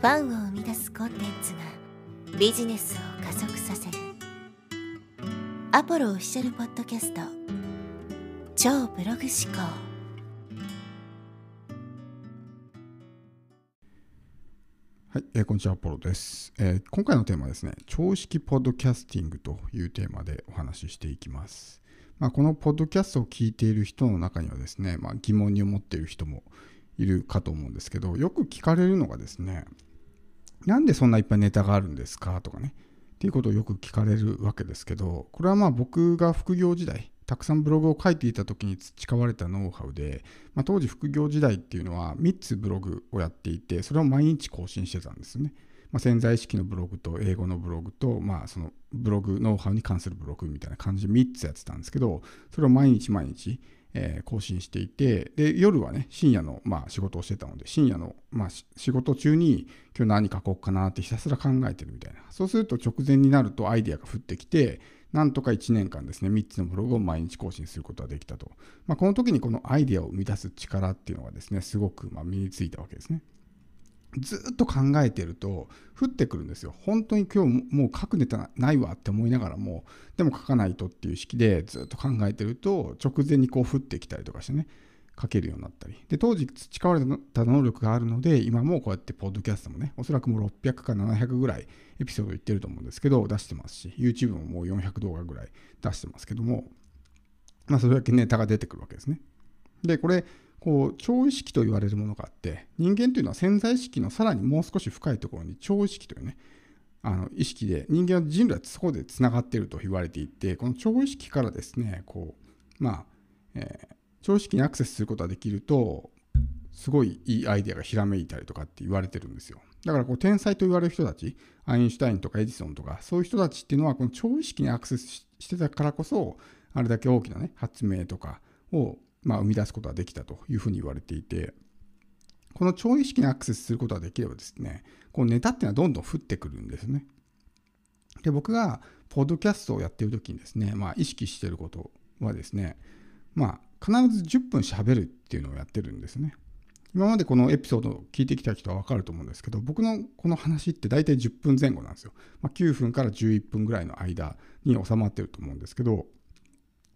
ファンを生み出すコンテンツがビジネスを加速させるアポロオフィシャルポッドキャスト超ブログ思考はい、えー、こんにちはアポロです、えー、今回のテーマはですね常識ポッドキャスティングというテーマでお話ししていきますまあ、このポッドキャストを聞いている人の中にはですね、まあ、疑問に思っている人もいるかと思うんですけどよく聞かれるのがですねなんでそんないっぱいネタがあるんですかとかね、っていうことをよく聞かれるわけですけど、これはまあ僕が副業時代、たくさんブログを書いていた時に培われたノウハウで、まあ、当時副業時代っていうのは3つブログをやっていて、それを毎日更新してたんですね。まあ、潜在意識のブログと英語のブログと、まあ、そのブログノウハウに関するブログみたいな感じで3つやってたんですけどそれを毎日毎日えー、更新していてで夜はね深夜の、まあ、仕事をしてたので深夜の、まあ、仕事中に今日何書こうかなってひたすら考えてるみたいなそうすると直前になるとアイデアが降ってきてなんとか1年間ですね3つのブログを毎日更新することができたと、まあ、この時にこのアイデアを生み出す力っていうのがですねすごくま身についたわけですね。ずっと考えてると降ってくるんですよ。本当に今日もう書くネタないわって思いながらもでも書かないとっていう式でずっと考えてると直前にこう降ってきたりとかしてね書けるようになったりで当時培われた能力があるので今もこうやってポッドキャストもねおそらくもう600か700ぐらいエピソード言ってると思うんですけど出してますし YouTube ももう400動画ぐらい出してますけどもまあそれだけネタが出てくるわけですね。でこれこう超意識と言われるものがあって人間というのは潜在意識のさらにもう少し深いところに超意識というねあの意識で人間は人類はそこでつながっていると言われていてこの超意識からですねこうまあ、え超意識にアクセスすることができるとすごいいいアイデアがひらめいたりとかって言われてるんですよだからこう天才と言われる人たちアインシュタインとかエジソンとかそういう人たちっていうのはこの超意識にアクセスしてたからこそあれだけ大きなね発明とかをまあ、生み出すことができたというふうに言われていて、この超意識にアクセスすることができればですね、こうネタっていうのはどんどん降ってくるんですね。で、僕がポッドキャストをやってる時にですね、まあ、意識してることはですね、まあ、必ず10分喋るっていうのをやってるんですね。今までこのエピソードを聞いてきた人はわかると思うんですけど、僕のこの話って大体10分前後なんですよ。まあ、9分から11分ぐらいの間に収まってると思うんですけど、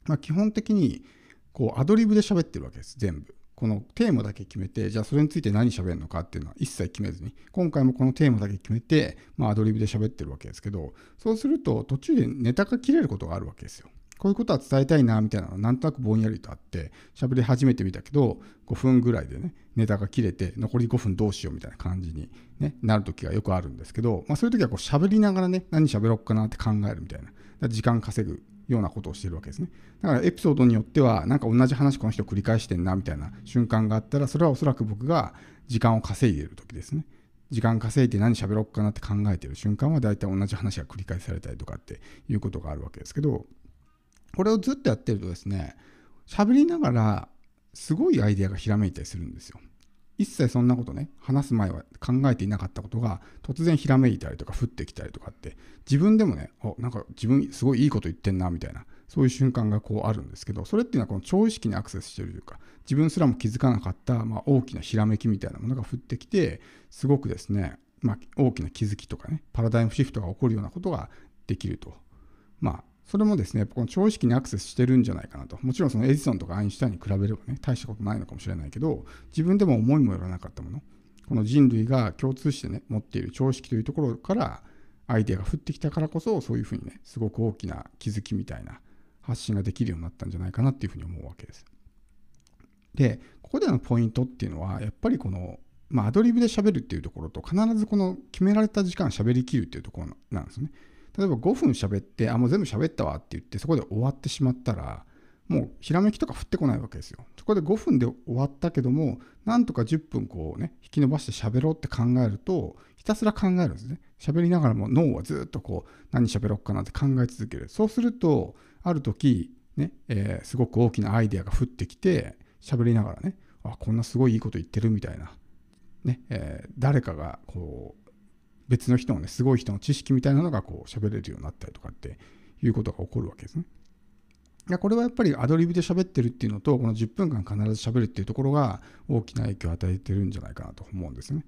まあ、基本的にこうアドリブで喋ってるわけです全部このテーマだけ決めてじゃあそれについて何喋るのかっていうのは一切決めずに今回もこのテーマだけ決めて、まあ、アドリブで喋ってるわけですけどそうすると途中でネタが切れることがあるわけですよこういうことは伝えたいなみたいなのがなんとなくぼんやりとあって喋り始めてみたけど5分ぐらいでねネタが切れて残り5分どうしようみたいな感じに、ね、なる時がよくあるんですけど、まあ、そういう時はこう喋りながらね何喋ろうかなって考えるみたいな時間稼ぐようなことをしてるわけですね。だからエピソードによっては、なんか同じ話この人繰り返してんなみたいな瞬間があったら、それはおそらく僕が時間を稼いでる時ですね。時間稼いで何喋ろうかなって考えてる瞬間は大体同じ話が繰り返されたりとかっていうことがあるわけですけど、これをずっとやってるとですね、喋りながらすごいアイデアがひらめいたりするんですよ。一切そんなことね話す前は考えていなかったことが突然ひらめいたりとか降ってきたりとかって自分でもねおなんか自分すごいいいこと言ってんなみたいなそういう瞬間がこうあるんですけどそれっていうのはこの超意識にアクセスしてるというか自分すらも気づかなかった、まあ、大きなひらめきみたいなものが降ってきてすごくですね、まあ、大きな気づきとかねパラダイムシフトが起こるようなことができるとまあそれもですね、この超意識にアクセスしてるんじゃないかなと。もちろんそのエジソンとかアインシュタインに比べればね、大したことないのかもしれないけど、自分でも思いもよらなかったもの、この人類が共通してね、持っている超意識というところからアイデアが降ってきたからこそ、そういうふうにね、すごく大きな気づきみたいな発信ができるようになったんじゃないかなっていうふうに思うわけです。で、ここでのポイントっていうのは、やっぱりこの、まあ、アドリブで喋るっていうところと、必ずこの決められた時間喋りきるっていうところなんですね。例えば5分喋って、あ、もう全部喋ったわって言って、そこで終わってしまったら、もうひらめきとか降ってこないわけですよ。そこで5分で終わったけども、なんとか10分こうね、引き伸ばして喋ろうって考えると、ひたすら考えるんですね。喋りながらも脳はずっとこう、何喋ろうかなって考え続ける。そうすると、ある時、ね、えー、すごく大きなアイデアが降ってきて、喋りながらね、あ、こんなすごいいいこと言ってるみたいな。ね、えー、誰かがこ別の人のね、すごい人の知識みたいなのがこう喋れるようになったりとかっていうことが起こるわけですね。いやこれはやっぱりアドリブで喋ってるっていうのと、この10分間必ず喋るっていうところが大きな影響を与えてるんじゃないかなと思うんですね。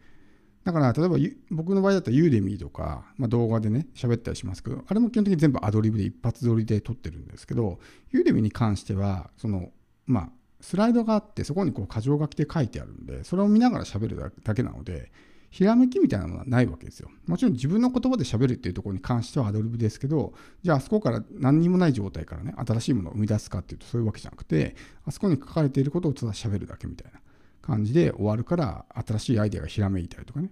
だから、例えば僕の場合だったらユーデミーとか、まあ、動画でね、喋ったりしますけど、あれも基本的に全部アドリブで一発撮りで撮ってるんですけど、ユーデミーに関しては、その、まあ、スライドがあって、そこにこう、箇条書きで書いてあるんで、それを見ながら喋るだけなので、ひらめきみたいなものはないわけですよ。もちろん自分の言葉で喋るっていうところに関してはアドリブですけど、じゃああそこから何にもない状態からね、新しいものを生み出すかっていうとそういうわけじゃなくて、あそこに書かれていることをただ喋るだけみたいな感じで終わるから、新しいアイデアがひらめいたりとかね。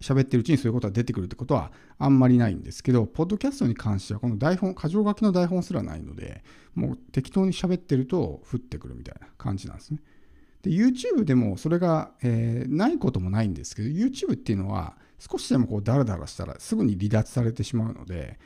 喋ってるうちにそういうことが出てくるってことはあんまりないんですけど、ポッドキャストに関してはこの台本、箇条書きの台本すらないので、もう適当に喋ってると降ってくるみたいな感じなんですね。で YouTube でもそれが、えー、ないこともないんですけど YouTube っていうのは少しでもこうダラダラしたらすぐに離脱されてしまうので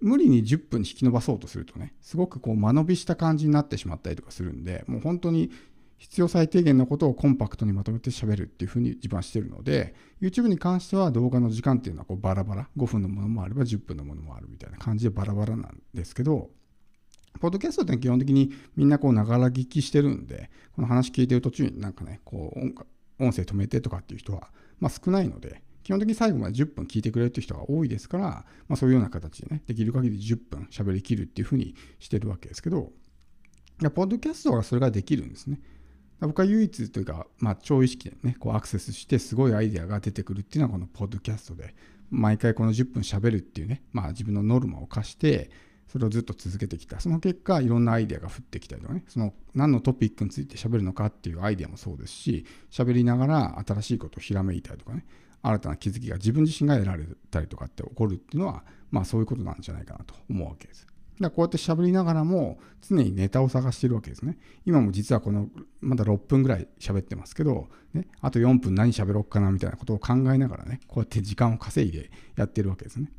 無理に10分に引き伸ばそうとするとねすごくこう間延びした感じになってしまったりとかするんでもう本当に必要最低限のことをコンパクトにまとめて喋るっていうふうに自慢してるので YouTube に関しては動画の時間っていうのはこうバラバラ5分のものもあれば10分のものもあるみたいな感じでバラバラなんですけどポッドキャストって基本的にみんなこうながら聞きしてるんで、この話聞いてる途中になんかね、こう音音声止めてとかっていう人は、まあ、少ないので、基本的に最後まで10分聞いてくれるっていう人が多いですから、まあ、そういうような形でね、できる限り10分喋りきるっていうふうにしてるわけですけど、ポッドキャストはそれができるんですね。僕は唯一というか、まあ、超意識でね、こうアクセスしてすごいアイデアが出てくるっていうのはこのポッドキャストで、毎回この10分喋るっていうね、まあ、自分のノルマを課して、それをずっと続けてきたその結果いろんなアイデアが降ってきたりとかねその何のトピックについて喋るのかっていうアイデアもそうですし喋りながら新しいことをひらめいたりとかね新たな気づきが自分自身が得られたりとかって起こるっていうのはまあそういうことなんじゃないかなと思うわけです。だこうやってしゃべりながらも常にネタを探してるわけですね。今も実はこのまだ6分ぐらい喋ってますけど、ね、あと4分何喋ろうかなみたいなことを考えながらねこうやって時間を稼いでやってるわけですね。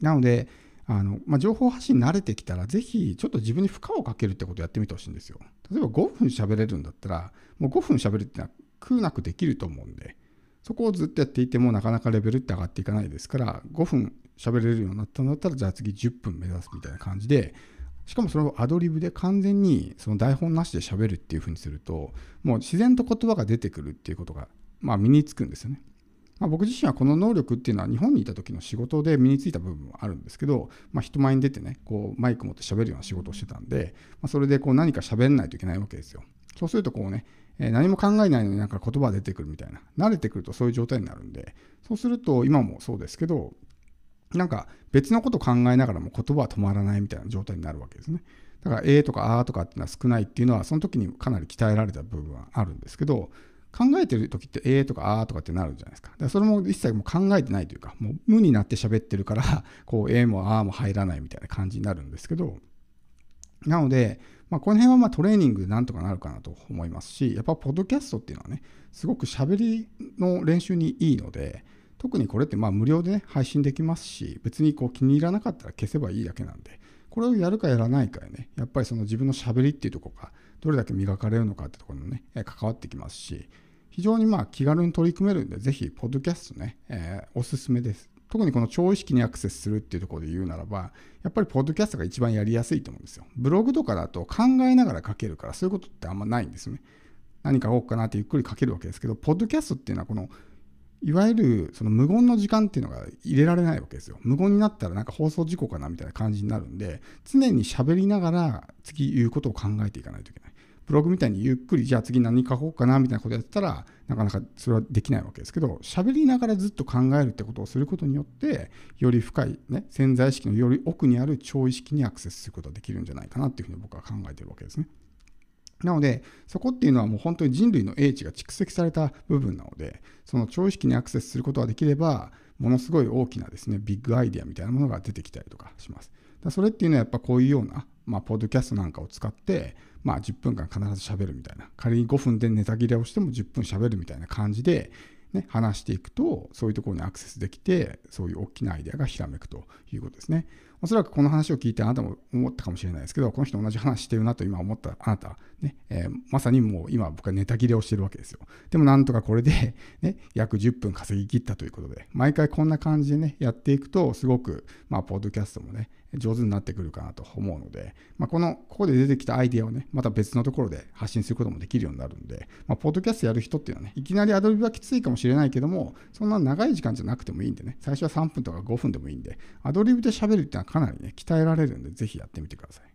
なのであのまあ、情報発信慣れてきたら、ぜひちょっと自分に負荷をかけるってことをやってみてほしいんですよ。例えば5分喋れるんだったら、もう5分喋るってのは空なくできると思うんで、そこをずっとやっていてもなかなかレベルって上がっていかないですから、5分喋れるようになったんだったら、じゃあ次10分目指すみたいな感じで、しかもそれをアドリブで完全にその台本なしで喋るっていうふうにすると、もう自然と言葉が出てくるっていうことが、まあ、身につくんですよね。まあ、僕自身はこの能力っていうのは日本にいた時の仕事で身についた部分はあるんですけど、まあ、人前に出てねこうマイク持って喋るような仕事をしてたんで、まあ、それでこう何か喋んないといけないわけですよそうするとこうね、え何も考えないのになんか言葉が出てくるみたいな慣れてくるとそういう状態になるんでそうすると今もそうですけどなんか別のこと考えながらも言葉は止まらないみたいな状態になるわけですねだから「えー」とか「あー」とかっていうのは少ないっていうのはその時にかなり鍛えられた部分はあるんですけど考えてる時ってえーとかあーとかってなるじゃないですか。だからそれも一切もう考えてないというか、もう無になって喋ってるから、こうえーもあーも入らないみたいな感じになるんですけど、なので、まあ、この辺はまトレーニングでなんとかなるかなと思いますし、やっぱポッドキャストっていうのはね、すごく喋りの練習にいいので、特にこれってまあ無料でね、配信できますし、別にこう気に入らなかったら消せばいいだけなんで、これをやるかやらないかね、やっぱりその自分の喋りっていうとこがどれだけ磨かれるのかってところにね、え関わってきますし、非常にまあ気軽に取り組めるんで、ぜひ、ポッドキャストね、えおすすめです。特にこの超意識にアクセスするっていうところで言うならば、やっぱりポッドキャストが一番やりやすいと思うんですよ。ブログとかだと考えながら書けるから、そういうことってあんまないんですね。何書こうかなってゆっくり書けるわけですけど、ポッドキャストっていうのはこの、いわゆるその無言の時間っていうのが入れられないわけですよ。無言になったらなんか放送事故かなみたいな感じになるんで、常に喋りながら次言うことを考えていかないといけない。ブログみたいにゆっくりじゃあ次何書こうかなみたいなことやってたらなかなかそれはできないわけですけど喋りながらずっと考えるってことをすることによってより深い、ね、潜在意識のより奥にある超意識にアクセスすることができるんじゃないかなっていうふうに僕は考えてるわけですね。なので、そこっていうのはもう本当に人類の英知が蓄積された部分なので、その超意識にアクセスすることができれば、ものすごい大きなですね、ビッグアイデアみたいなものが出てきたりとかします。だそれっていうのはやっぱこういうようなまあ、ポッドキャストなんかを使って、まあ、10分間必ず喋るみたいな仮に5分でネタ切れをしても10分喋るみたいな感じで、ね、話していくとそういうところにアクセスできてそういう大きなアイデアがひらめくということですねおそらくこの話を聞いてあなたも思ったかもしれないですけどこの人同じ話してるなと今思ったあなたね、えー、まさにもう今僕はネタ切れをしてるわけですよでもなんとかこれで、ね、約10分稼ぎ切ったということで毎回こんな感じでねやっていくとすごくまあポッドキャストもね上手になってくるかなと思うので、まあ、この、ここで出てきたアイデアをね、また別のところで発信することもできるようになるんで、まあ、ポッドキャストやる人っていうのはね、いきなりアドリブはきついかもしれないけども、そんな長い時間じゃなくてもいいんでね、最初は3分とか5分でもいいんで、アドリブで喋るっていうのはかなりね、鍛えられるんで、ぜひやってみてください。